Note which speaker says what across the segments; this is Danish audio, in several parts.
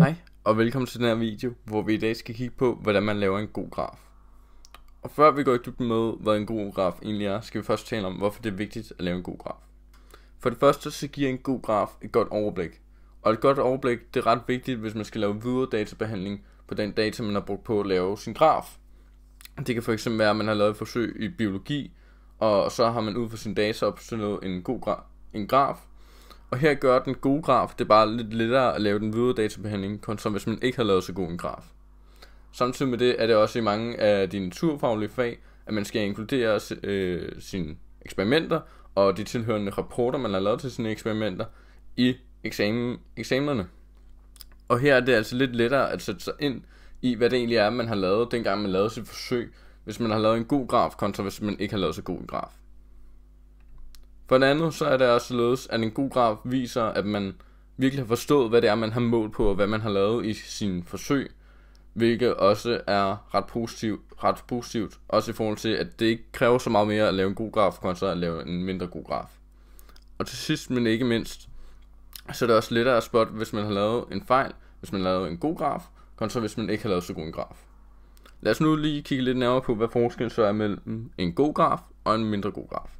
Speaker 1: Hej og velkommen til den her video, hvor vi i dag skal kigge på, hvordan man laver en god graf. Og før vi går i dybden med, hvad en god graf egentlig er, skal vi først tale om, hvorfor det er vigtigt at lave en god graf. For det første så giver en god graf et godt overblik. Og et godt overblik, det er ret vigtigt, hvis man skal lave videre databehandling på den data, man har brugt på at lave sin graf. Det kan fx være, at man har lavet et forsøg i biologi, og så har man ud fra sin data opstillet en god graf, en graf, og her gør den gode graf, det er bare lidt lettere at lave den videre databehandling, som hvis man ikke har lavet så god en graf. Samtidig med det er det også i mange af de naturfaglige fag, at man skal inkludere øh, sine eksperimenter og de tilhørende rapporter, man har lavet til sine eksperimenter, i eksamen, eksamenerne. Og her er det altså lidt lettere at sætte sig ind i, hvad det egentlig er, man har lavet, dengang man lavede sit forsøg, hvis man har lavet en god graf, kontra hvis man ikke har lavet så god en graf. For det andet, så er det også således, at en god graf viser, at man virkelig har forstået, hvad det er, man har målt på, og hvad man har lavet i sin forsøg, hvilket også er ret positivt, ret positivt, også i forhold til, at det ikke kræver så meget mere at lave en god graf, kontra at lave en mindre god graf. Og til sidst, men ikke mindst, så er det også lettere at spotte, hvis man har lavet en fejl, hvis man har lavet en god graf, kontra hvis man ikke har lavet så god en graf. Lad os nu lige kigge lidt nærmere på, hvad forskellen så er mellem en god graf og en mindre god graf.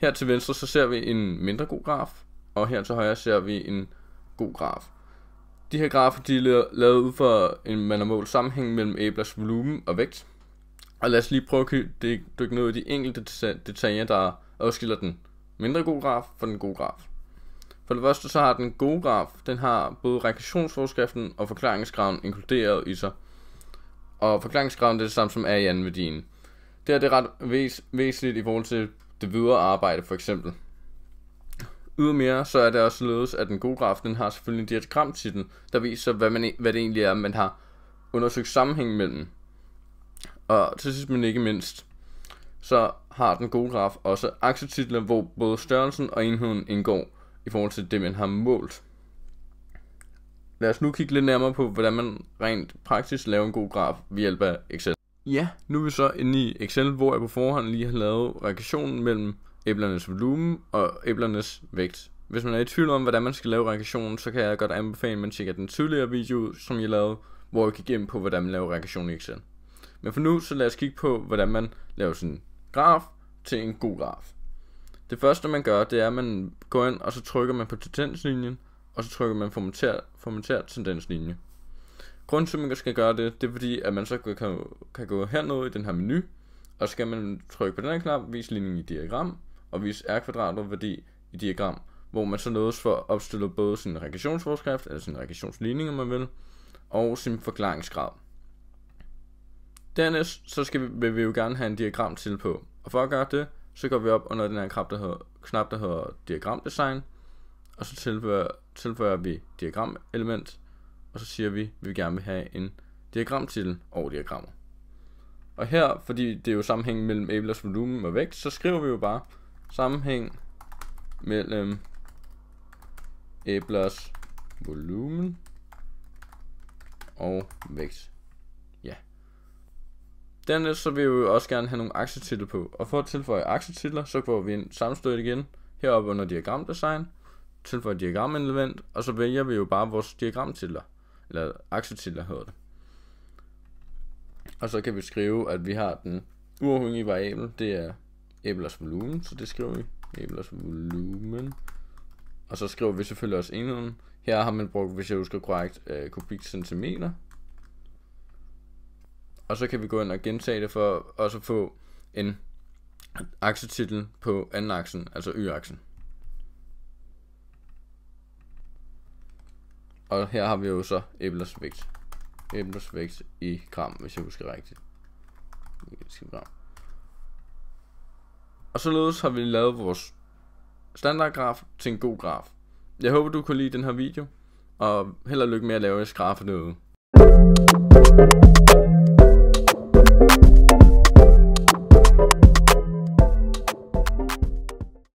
Speaker 1: Her til venstre, så ser vi en mindre god graf, og her til højre ser vi en god graf. De her grafer, de er lavet ud for en man har målt sammenhæng mellem æblers volumen og vægt. Og lad os lige prøve at dykke ned i de enkelte detaljer, der adskiller den mindre gode graf fra den gode graf. For det første så har den gode graf, den har både regressionsforskriften og forklaringsgraven inkluderet i sig. Og forklaringsgraven det er det samme som er i anden værdien. Det er det ret væs væsentligt i forhold til det videre arbejde for eksempel. Ydermere så er det også således, at den gode graf den har selvfølgelig en diagramtitel, der viser, hvad, man, e-, hvad det egentlig er, man har undersøgt sammenhængen mellem. Og til sidst men ikke mindst, så har den gode graf også aktietitler, hvor både størrelsen og enheden indgår i forhold til det, man har målt. Lad os nu kigge lidt nærmere på, hvordan man rent praktisk laver en god graf ved hjælp af Excel. Ja, nu er vi så inde i Excel, hvor jeg på forhånd lige har lavet reaktionen mellem æblernes volumen og æblernes vægt. Hvis man er i tvivl om, hvordan man skal lave reaktionen, så kan jeg godt anbefale, at man tjekker den tidligere video, som jeg lavede, hvor jeg gik igennem på, hvordan man laver reaktion i Excel. Men for nu, så lad os kigge på, hvordan man laver sådan en graf til en god graf. Det første, man gør, det er, at man går ind, og så trykker man på tendenslinjen, og så trykker man formater, formater tendenslinje. Grunden til, at man skal gøre det, det er fordi, at man så kan, kan gå hernede i den her menu, og så skal man trykke på den her knap, vis ligningen i diagram, og vis R-kvadratet værdi i diagram, hvor man så nødes for at opstille både sin regressionsforskrift, eller sin regressionsligning, om man vil, og sin forklaringsgrad. Dernæst, så skal vi, vil vi jo gerne have en diagram til på, og for at gøre det, så går vi op under den her knap, der hedder, knap, der hedder diagramdesign, og så tilføjer, tilføjer vi diagramelement og så siger vi, at vi vil gerne vil have en diagramtitel over diagrammer. Og her, fordi det er jo sammenhæng mellem Ablers volumen og vægt, så skriver vi jo bare sammenhæng mellem Ablers volumen og vægt. Ja. Dernæst så vil vi jo også gerne have nogle aksetitler på, og for at tilføje aksetitler, så går vi ind sammenstødet igen, heroppe under diagramdesign, tilføje diagramelement, og så vælger vi jo bare vores diagramtitler eller aktietitler hedder det. Og så kan vi skrive, at vi har den uafhængige variabel, det er æblers volumen, så det skriver vi, æblers volumen. Og så skriver vi selvfølgelig også enheden. Her har man brugt, hvis jeg husker korrekt, øh, Og så kan vi gå ind og gentage det for også at få en aksetitel på anden aksen, altså y-aksen. Og her har vi jo så æblers vægt. Æblers vægt i gram, hvis jeg husker rigtigt. Gram. Og således har vi lavet vores standardgraf til en god graf. Jeg håber, du kunne lide den her video, og held og lykke med at lave jeres grafer derude.